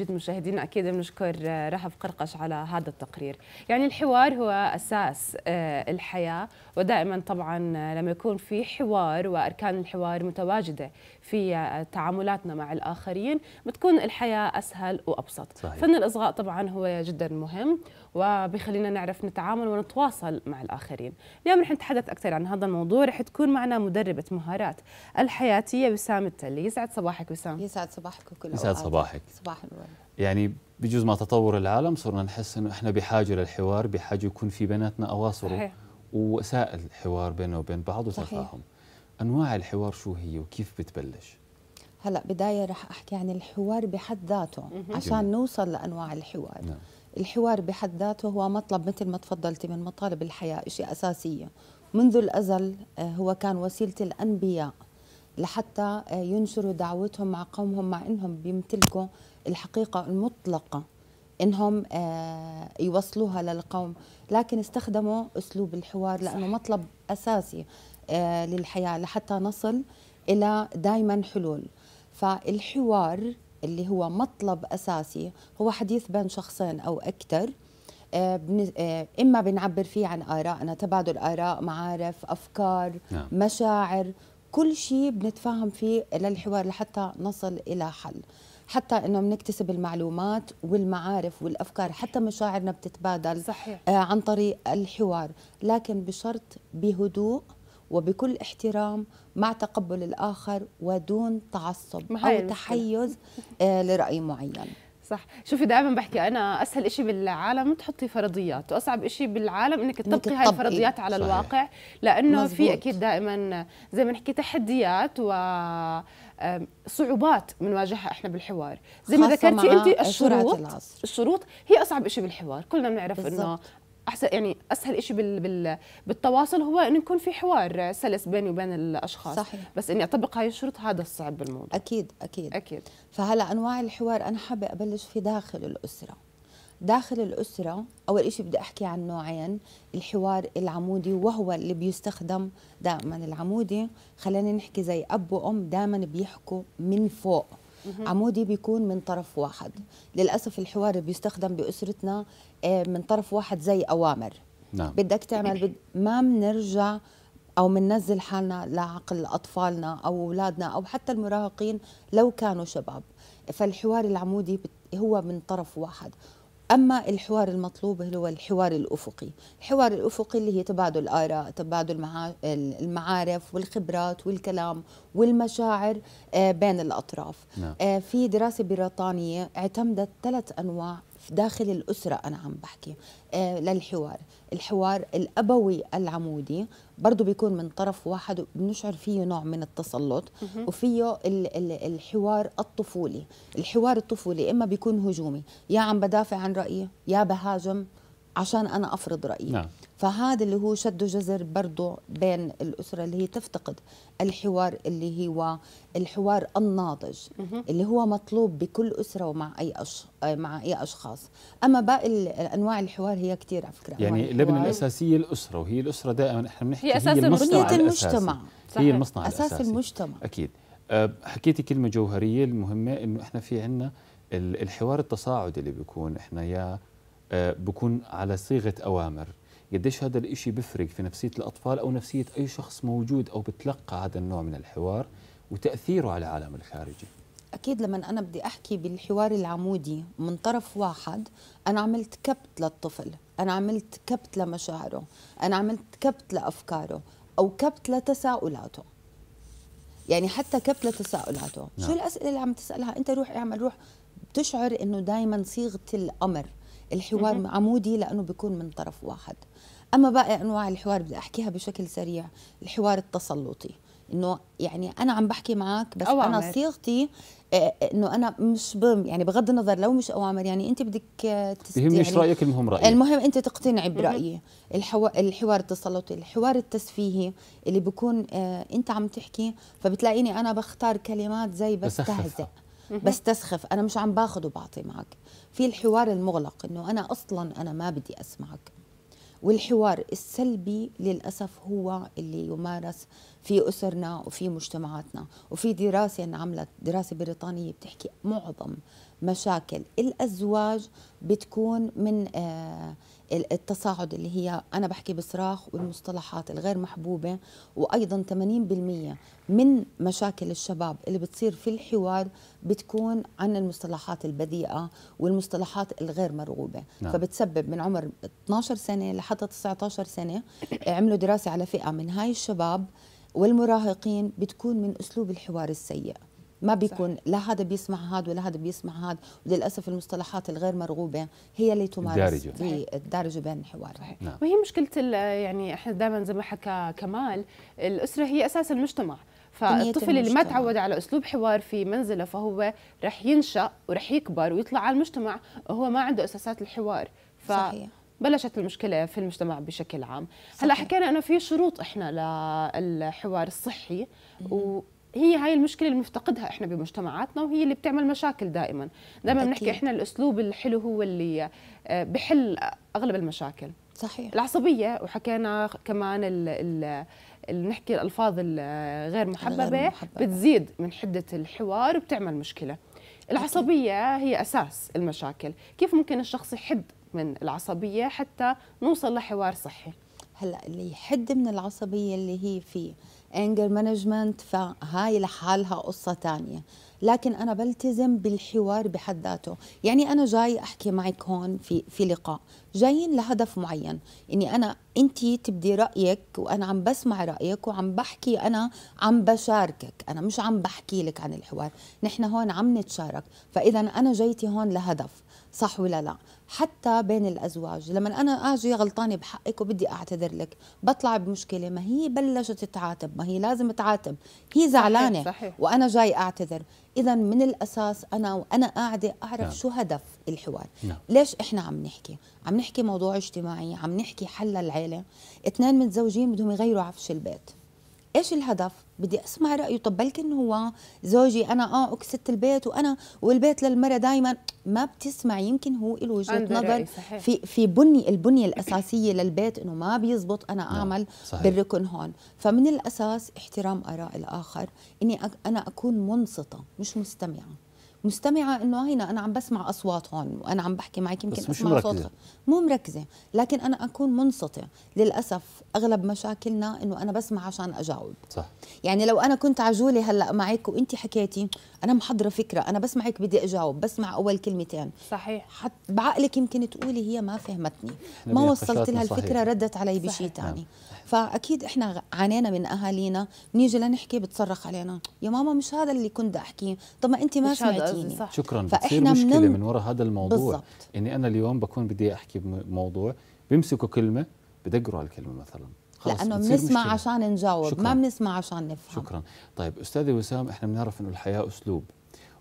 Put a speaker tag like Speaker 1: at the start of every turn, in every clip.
Speaker 1: جد مشاهدينا اكيد بنشكر آه، رهف قرقش على هذا التقرير يعني الحوار هو اساس آه، الحياه ودائما طبعا آه، لما يكون في حوار واركان الحوار متواجده في تعاملاتنا مع الاخرين بتكون الحياه اسهل وابسط صحيح. فن الاصغاء طبعا هو جدا مهم وبيخلينا نعرف نتعامل ونتواصل مع الاخرين اليوم رح نتحدث اكثر عن هذا الموضوع رح تكون معنا مدربه مهارات الحياتيه وسام التلي يسعد صباحك وسام يسعد صباحك وكل يسعد صباحك صباح الورد
Speaker 2: يعني بجوز ما تطور العالم صرنا نحس انه احنا بحاجه للحوار بحاجه يكون في بيناتنا اواصر ووسائل حوار بيننا وبين بعض وتفاهم انواع الحوار شو هي وكيف بتبلش
Speaker 3: هلا بدايه رح احكي عن الحوار بحد ذاته عشان جميل. نوصل لانواع الحوار نعم. الحوار بحد ذاته هو مطلب مثل ما تفضلتي من مطالب الحياه شيء اساسيه منذ الازل آه، هو كان وسيله الانبياء لحتى آه، ينشروا دعوتهم مع قومهم مع انهم بيمتلكوا الحقيقه المطلقه انهم آه، يوصلوها للقوم لكن استخدموا اسلوب الحوار لانه صح. مطلب اساسي آه، للحياه لحتى نصل الى دائما حلول فالحوار اللي هو مطلب اساسي هو حديث بين شخصين او اكثر اما بنعبر فيه عن ارائنا تبادل اراء معارف افكار نعم. مشاعر كل شيء بنتفاهم فيه للحوار لحتى نصل إلى حل حتى انه بنكتسب المعلومات والمعارف والافكار حتى مشاعرنا بتتبادل صحيح. آه، عن طريق الحوار لكن بشرط بهدوء وبكل احترام مع تقبل
Speaker 1: الاخر ودون تعصب او تحيز آه، لراي معين صح شوفي دائما بحكي انا اسهل شيء بالعالم تحطي فرضيات واصعب شيء بالعالم انك تطبقي هاي الفرضيات على صحيح. الواقع لانه مزبوط. في اكيد دائما زي ما نحكي تحديات و صعوبات بنواجهها احنا بالحوار زي ما ذكرتي انت الشروط الشروط هي اصعب شيء بالحوار كلنا بنعرف انه احسن يعني اسهل شيء بال بال بالتواصل هو انه يكون في حوار سلس بيني وبين الاشخاص صحيح. بس اني اطبق هاي الشروط هذا الصعب بالموضوع اكيد اكيد اكيد فهلا انواع الحوار انا حابه ابلش
Speaker 3: في داخل الاسره داخل الأسرة أول شيء بدي أحكي عن نوعين الحوار العمودي وهو اللي بيستخدم دائما العمودي خلينا نحكي زي أب وأم دائما بيحكوا من فوق عمودي بيكون من طرف واحد للأسف الحوار بيستخدم بأسرتنا آه، من طرف واحد زي أوامر نعم. بدك تعمل بد... ما بنرجع او بننزل حالنا لعقل اطفالنا او اولادنا او حتى المراهقين لو كانوا شباب فالحوار العمودي هو من طرف واحد أما الحوار المطلوب هو الحوار الأفقي الحوار الأفقي اللي هي تبادل الآراء تبادل المعارف والخبرات والكلام والمشاعر آه، بين الأطراف نعم. آه، في دراسة بريطانية اعتمدت ثلاث أنواع داخل الأسرة أنا عم بحكي آه، للحوار الحوار الأبوي العمودي برضه بيكون من طرف واحد بنشعر فيه نوع من التسلط وفيه الحوار الطفولي الحوار الطفولي إما بيكون هجومي يا عم بدافع عن رأيي يا بهاجم عشان أنا أفرض رأيي نعم. فهذا اللي هو شد وجزر برضه بين الأسرة اللي هي تفتقد الحوار اللي هو الحوار الناضج اللي هو مطلوب بكل أسرة ومع أي أش... مع أي أشخاص أما باقي أنواع الحوار هي كثير على فكرة يعني اللبنة
Speaker 2: الأساسية الأسرة وهي الأسرة دائما إحنا بنحكي هي, أساس بنية المصنع المجتمع هي المصنع أساس الأساسي أساس المجتمع أكيد أه، حكيتي كلمة جوهرية المهمة إنه إحنا في عنا الحوار التصاعدي اللي بيكون إحنا يا أه، بكون على صيغة أوامر قديش هذا الإشي بفرق في نفسية الأطفال أو نفسية أي شخص موجود أو بتلقى هذا النوع من الحوار وتأثيره على العالم الخارجي
Speaker 3: أكيد لما أنا بدي أحكي بالحوار العمودي من طرف واحد أنا عملت كبت للطفل أنا عملت كبت لمشاعره أنا عملت كبت لأفكاره أو كبت لتساؤلاته يعني حتى كبت لتساؤلاته نعم. شو الأسئلة اللي عم تسألها أنت روح اعمل روح بتشعر أنه دايما صيغة الأمر الحوار عمودي لانه بيكون من طرف واحد اما باقي انواع الحوار بدي احكيها بشكل سريع الحوار التسلطي انه يعني انا عم بحكي معك بس أوامر. انا صيغتي آه، آه، انه انا مش بم يعني بغض النظر لو مش اوامر يعني انت بدك تست... يهمنيش يعني رايك المهم رايي المهم انت تقتنعي برايي الحو... الحوار التسلطي الحوار التسفيهي اللي بكون آه، انت عم تحكي فبتلاقيني انا بختار كلمات زي بستهزئ بستسخف انا مش عم باخذ وبعطي معك في الحوار المغلق انه انا اصلا انا ما بدي اسمعك والحوار السلبي للاسف هو اللي يمارس في أسرنا وفي مجتمعاتنا وفي دراسة انعملت دراسة بريطانية بتحكي معظم مشاكل الأزواج بتكون من آه، التصاعد اللي هي أنا بحكي بصراخ والمصطلحات الغير محبوبة وأيضا 80% من مشاكل الشباب اللي بتصير في الحوار بتكون عن المصطلحات البذيئة والمصطلحات الغير مرغوبة نعم. فبتسبب من عمر 12 سنة لحتى 19 سنة عملوا دراسة على فئة من هاي الشباب والمراهقين بتكون من اسلوب الحوار السيء ما بيكون صح. لا هذا بيسمع هذا ولا هذا بيسمع هذا وللاسف المصطلحات الغير مرغوبه هي اللي تمارس الدارجه في الدارجه بين الحوار صحيح.
Speaker 1: نعم. وهي مشكله يعني احنا دائما زي ما حكى كمال الاسره هي اساس المجتمع فالطفل اللي ما تعود على اسلوب حوار في منزله فهو رح ينشا ورح يكبر ويطلع على المجتمع وهو ما عنده اساسات الحوار ف... صحيح بلشت المشكله في المجتمع بشكل عام صحيح. هلا حكينا انه في شروط احنا للحوار الصحي و هي هاي المشكلة اللي بنفتقدها احنا بمجتمعاتنا وهي اللي بتعمل مشاكل دائما، دائما بنحكي احنا الاسلوب الحلو هو اللي آه، بحل اغلب المشاكل. صحيح العصبية وحكينا كمان ال ال اللي نحكي الالفاظ الغير محببة, الغير محببة بتزيد من حدة الحوار وبتعمل مشكلة. العصبية هي أساس المشاكل، كيف ممكن الشخص يحد من العصبيه حتى نوصل لحوار صحي هلا اللي يحد من العصبيه اللي هي في انجر مانجمنت فهاي
Speaker 3: لحالها قصه ثانيه لكن انا بلتزم بالحوار بحد ذاته يعني انا جاي احكي معك هون في في لقاء جايين لهدف معين اني انا انت تبدي رايك وانا عم بسمع رايك وعم بحكي انا عم بشاركك انا مش عم بحكي لك عن الحوار نحن هون عم نتشارك فاذا انا جيتي هون لهدف صح ولا لا حتى بين الازواج لما انا اجي غلطانه بحقك وبدي اعتذر لك بطلع بمشكله ما هي بلشت تعاتب ما هي لازم تعاتب هي زعلانه صحيح صحيح. وانا جاي اعتذر اذا من الاساس انا وانا قاعده اعرف نعم. شو هدف الحوار نعم. ليش احنا عم نحكي عم نحكي موضوع اجتماعي عم نحكي حل العيله اثنين متزوجين بدهم يغيروا عفش البيت ايش الهدف بدي اسمع رايه طب بلكن هو زوجي انا اه ست البيت وانا والبيت للمراه دائما ما بتسمع يمكن هو له وجهه نظر صحيح. في في بني البنيه الاساسيه للبيت انه ما بيزبط انا نعم، اعمل صحيح. بالركن هون فمن الاساس احترام اراء الاخر اني انا اكون منصته مش مستمعه مستمعه انه هينا انا عم بسمع اصوات هون وانا عم بحكي معك يمكن اسمع مركزة. صوتها مو مركزه لكن انا اكون منصته للاسف اغلب مشاكلنا انه انا بسمع عشان اجاوب صح يعني لو انا كنت عجوله هلا معك وانت حكيتي انا محضره فكره انا بسمعك بدي اجاوب بسمع اول كلمتين صحيح حت بعقلك يمكن تقولي هي ما فهمتني ما وصلت لها الفكره صحيح. ردت علي بشيء ثاني نعم. فاكيد احنا عانينا من اهالينا نيجي لنحكي بتصرخ علينا يا ماما مش هذا اللي كنت احكيه طب ما انت ما سمعتي الديني صح. شكرا بتصير مشكله من, من
Speaker 2: وراء هذا الموضوع بالزبط. اني انا اليوم بكون بدي احكي بموضوع بيمسكوا كلمه بدقروا على الكلمه مثلا لانه بنسمع
Speaker 3: عشان نجاوب شكراً. ما بنسمع عشان نفهم
Speaker 2: شكرا طيب استاذي وسام احنا بنعرف انه الحياه اسلوب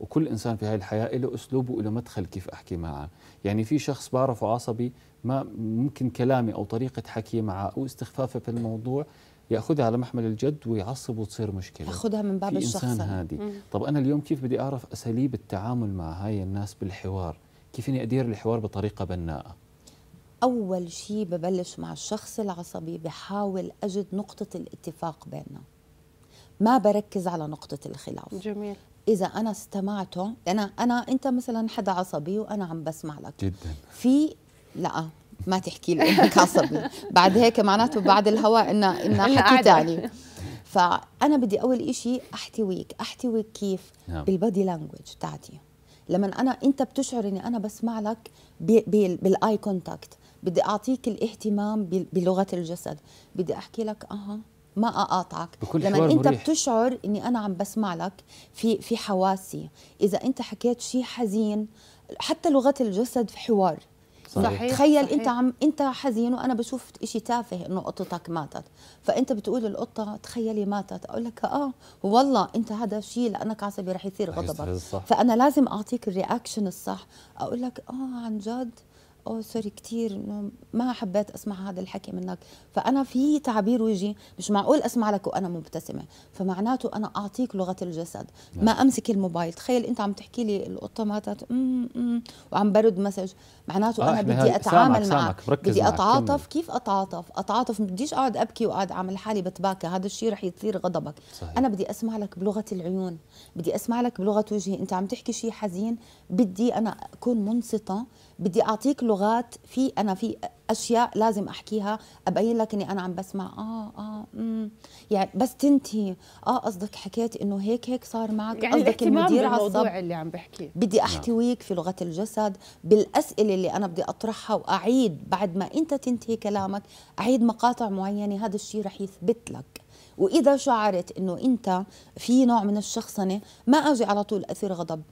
Speaker 2: وكل انسان في هاي الحياه له اسلوب وله مدخل كيف احكي معه يعني في شخص بعرفه عصبي ما ممكن كلامي او طريقه حكي معه او استخفافه في الموضوع ياخذها على محمل الجد ويعصب وتصير مشكله ياخذها من باب الشخص انسان هادي طب انا اليوم كيف بدي اعرف اساليب التعامل مع هاي الناس بالحوار كيف اني ادير الحوار بطريقه بناءه
Speaker 3: اول شيء ببلش مع الشخص العصبي بحاول اجد نقطه الاتفاق بيننا ما بركز على نقطه الخلاف جميل اذا انا استمعته يعني انا انا انت مثلا حدا عصبي وانا عم بسمع لك جدا في لا ما تحكي لي انك عصبي بعد هيك معناته بعد الهواء ان ان حكي ثاني فانا بدي اول شيء احتويك احتويك كيف نعم. بالبادي لانجوج تاعتي لما انا انت بتشعر اني انا بسمع لك بالاي كونتاكت بدي اعطيك الاهتمام بلغه الجسد بدي احكي لك اها ما اقاطعك لما انت مريح. بتشعر اني انا عم بسمع لك في في حواسي اذا انت حكيت شيء حزين حتى لغه الجسد في حوار صحيح تخيل صحيح. انت عم انت حزين وانا بشوف شيء تافه انه قطتك ماتت فانت بتقول القطه تخيلي ماتت اقول لك اه والله انت هذا شيء لانك عصبي رح يصير غضبك فانا لازم اعطيك الرياكشن الصح اقول لك اه عن جد اوه سوري كثير انه ما حبيت اسمع هذا الحكي منك فانا في تعبير وجهي مش معقول اسمع لك وانا مبتسمه فمعناته انا اعطيك لغه الجسد نعم. ما امسك الموبايل تخيل انت عم تحكي لي القطه ماتت وعم برد مسج معناته آه انا بدي اتعامل سامك معك سامك بدي اتعاطف معك. كيف اتعاطف اتعاطف ما بديش اقعد ابكي وقاعد اعمل حالي بتباكى هذا الشيء رح يثير غضبك صحيح. انا بدي اسمع لك بلغه العيون بدي اسمع لك بلغه وجهي انت عم تحكي شيء حزين بدي انا اكون منصته بدي اعطيك لغات في انا في اشياء لازم احكيها ابين لك اني انا عم بسمع اه اه امم يعني بس تنتهي اه قصدك حكيت انه هيك هيك صار معك يعني قصدك المدير الموضوع اللي عم بحكيه بدي نعم. احتويك في لغه الجسد بالاسئله اللي انا بدي اطرحها واعيد بعد ما انت تنتهي كلامك اعيد مقاطع معينه هذا الشيء رح يثبت لك واذا شعرت انه انت في نوع من الشخصنه ما اجي على طول اثير غضب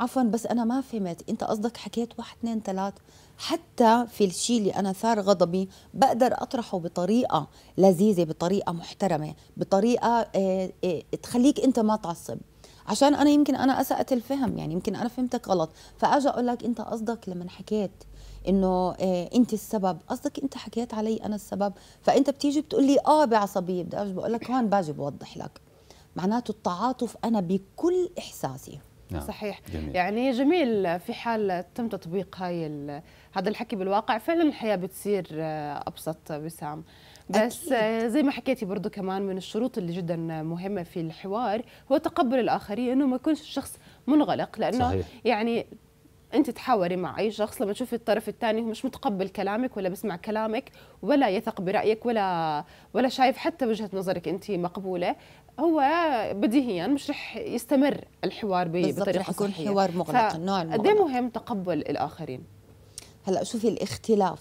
Speaker 3: عفوا بس انا ما فهمت انت قصدك حكيت واحد اثنين ثلاث حتى في الشيء اللي انا ثار غضبي بقدر اطرحه بطريقه لذيذه بطريقه محترمه بطريقه آه، آه، تخليك انت ما تعصب عشان انا يمكن انا اسأت الفهم يعني يمكن انا فهمتك غلط فاجي اقول لك انت قصدك لما حكيت انه آه، انت السبب قصدك انت حكيت علي انا السبب فانت بتيجي بتقول لي اه بعصبيه بدي ارجع بقول لك هون باجي بوضح لك معناته التعاطف انا بكل احساسي نعم. صحيح جميل.
Speaker 1: يعني جميل في حال تم تطبيق هاي هذا الحكي بالواقع فعلا الحياه بتصير آه، ابسط بسام بس أكيد. آه، زي ما حكيتي برضو كمان من الشروط اللي جدا مهمة في الحوار هو تقبل الآخرين أنه ما يكونش الشخص منغلق لأنه صحيح. يعني انت تحاوري مع اي شخص لما تشوفي الطرف الثاني هو مش متقبل كلامك ولا بيسمع كلامك ولا يثق برايك ولا ولا شايف حتى وجهه نظرك انت مقبوله هو بديهيا مش رح يستمر الحوار بطريقه رح يكون صحية. حوار مغلق النوع قد إيه مهم تقبل الاخرين هلا شوفي الاختلاف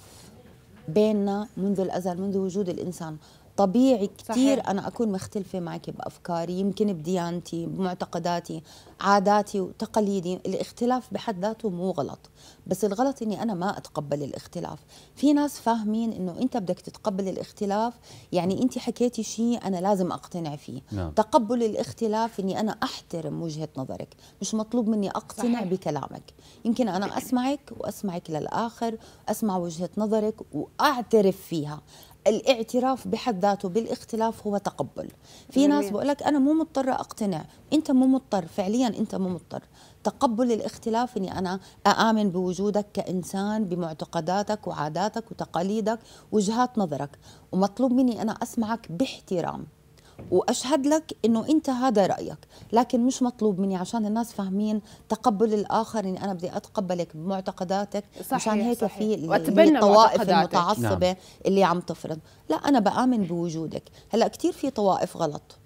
Speaker 1: بيننا منذ الازل
Speaker 3: منذ وجود الانسان طبيعي كثير انا اكون مختلفه معك بافكاري يمكن بديانتي بمعتقداتي عاداتي وتقاليدي الاختلاف بحد ذاته مو غلط بس الغلط اني انا ما اتقبل الاختلاف في ناس فاهمين انه انت بدك تتقبل الاختلاف يعني انت حكيتي شيء انا لازم اقتنع فيه نعم. تقبل الاختلاف اني انا احترم وجهه نظرك مش مطلوب مني اقتنع صحيح. بكلامك يمكن انا اسمعك واسمعك للاخر اسمع وجهه نظرك واعترف فيها الاعتراف بحد ذاته بالاختلاف هو تقبل في ناس بقول لك انا مو مضطره اقتنع انت مو مضطر فعليا انت مو مضطر تقبل الاختلاف اني انا اامن بوجودك كانسان بمعتقداتك وعاداتك وتقاليدك وجهات نظرك ومطلوب مني انا اسمعك باحترام واشهد لك انه انت هذا رايك لكن مش مطلوب مني عشان الناس فاهمين تقبل الاخر اني انا بدي اتقبلك بمعتقداتك صحيح عشان هيك في الطوائف المتعصبه نعم. اللي عم تفرض لا انا بامن بوجودك هلا كثير في طوائف غلط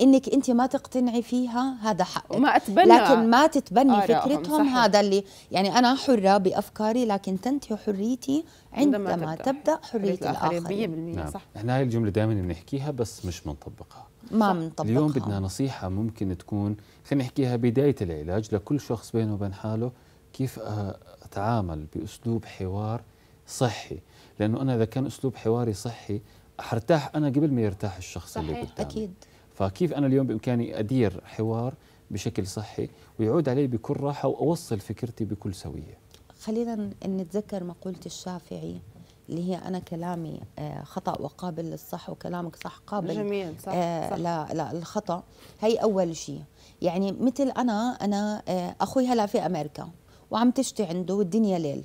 Speaker 3: انك انت ما تقتنعي فيها هذا حقك وما اتبنى لكن ما تتبني آه فكرتهم صحيح. هذا اللي يعني انا حره بافكاري لكن تنتهي حريتي عندما, عندما تبدا, تبدأ حريه الاخرين 100% نعم. صح
Speaker 2: احنا هاي الجمله دائما بنحكيها بس مش بنطبقها ما بنطبقها اليوم بدنا نصيحه ممكن تكون خلينا نحكيها بدايه العلاج لكل شخص بينه وبين حاله كيف اتعامل باسلوب حوار صحي لانه انا اذا كان اسلوب حواري صحي حرتاح انا قبل ما يرتاح الشخص صحيح اللي قدامي اكيد فكيف أنا اليوم بإمكاني أدير حوار بشكل صحي ويعود عليه بكل راحة وأوصل فكرتي بكل سوية
Speaker 3: خلينا نتذكر مقولة الشافعي اللي هي انا كلامي آه، خطا وقابل للصح وكلامك صح قابل جميل صح, آه صح. لا لا الخطا هي اول شيء يعني مثل انا انا آه، اخوي هلا في امريكا وعم تشتي عنده والدنيا ليل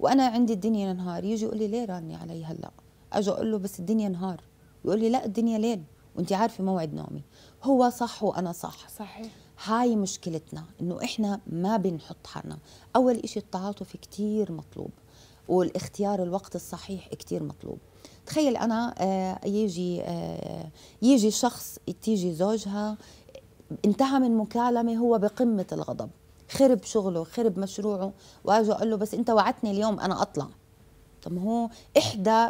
Speaker 3: وانا عندي الدنيا نهار يجي يقول لي ليه راني علي هلا اجي اقول له بس الدنيا نهار يقول لي لا الدنيا ليل وانت عارفه موعد نومي هو صح وانا صح صحيح هاي مشكلتنا انه احنا ما بنحط حالنا اول إشي التعاطف كثير مطلوب والاختيار الوقت الصحيح كثير مطلوب تخيل انا آه، يجي آه، يجي شخص تيجي زوجها انتهى من مكالمه هو بقمه الغضب خرب شغله خرب مشروعه واجي اقول له بس انت وعدتني اليوم انا اطلع طب ما هو إحدى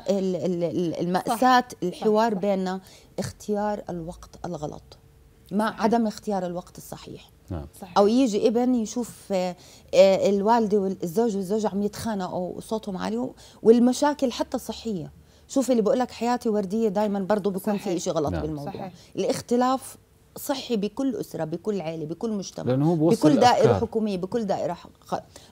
Speaker 3: المأساة الحوار بيننا اختيار الوقت الغلط مع نعم. عدم اختيار الوقت الصحيح نعم. صحيح. او يجي ابن يشوف آه، آه، الوالده والزوج والزوجه عم يتخانقوا وصوتهم عالي والمشاكل حتى الصحيه شوف اللي بقول لك حياتي ورديه دائما برضه بيكون في شيء غلط نعم. بالموضوع صحيح. الاختلاف صحي بكل اسره بكل عائله بكل مجتمع لأنه هو بكل دائره أفكار. حكوميه بكل دائره حق.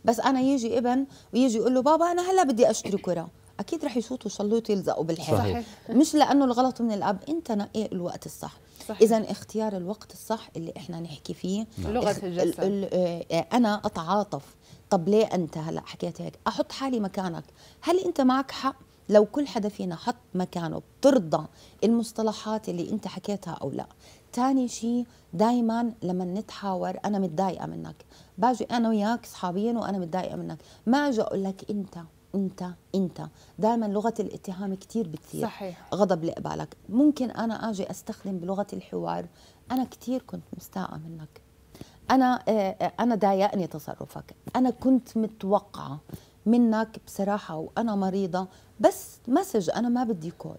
Speaker 3: بس انا يجي ابن ويجي يقول له بابا انا هلا بدي اشتري كره اكيد رح يشوطوا شلوط يلزقوا بالحيط صحيح. مش لانه الغلط من الاب انت نقي الوقت الصح اذا اختيار الوقت الصح اللي احنا نحكي فيه نعم. لغه الجسد آه، آه، انا اتعاطف طب ليه انت هلا حكيت هيك احط حالي مكانك هل انت معك حق لو كل حدا فينا حط مكانه بترضى المصطلحات اللي انت حكيتها او لا تاني شيء دايما لما نتحاور انا متضايقه منك باجي انا وياك صحابين وانا متضايقه منك ما اجي اقول لك انت انت انت دائما لغه الاتهام كثير بتثير صحيح. غضب اللي قبالك ممكن انا اجي استخدم بلغه الحوار انا كثير كنت مستاءه منك انا آه، انا ضايقني تصرفك انا كنت متوقعه منك بصراحه وانا مريضه بس مسج انا ما بدي كول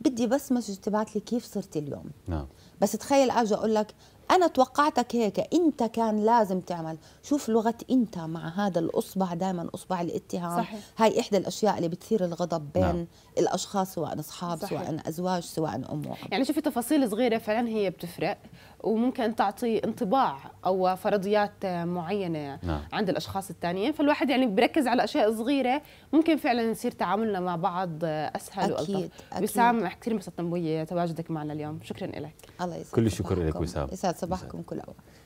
Speaker 3: بدي بس مسج تبعت لي كيف صرت اليوم نعم بس تخيل اجي اقول لك انا توقعتك هيك انت كان لازم تعمل شوف لغه انت مع هذا الاصبع دائما اصبع الاتهام صحيح. هاي احدى الاشياء اللي بتثير الغضب بين نعم. الاشخاص سواء اصحاب صحيح. سواء ازواج سواء ام وأب.
Speaker 1: يعني شوفي تفاصيل صغيره فعلا هي بتفرق وممكن تعطي انطباع او فرضيات معينه نعم. عند الاشخاص الثانيين فالواحد يعني بيركز على اشياء صغيره ممكن فعلا يصير تعاملنا مع بعض اسهل أكيد والطف أكيد. وسام كثير انبسطت بتواجدك معنا اليوم شكرا لك الله يسعدك كل الشكر لك وسام يسعد صباحكم كل اوقات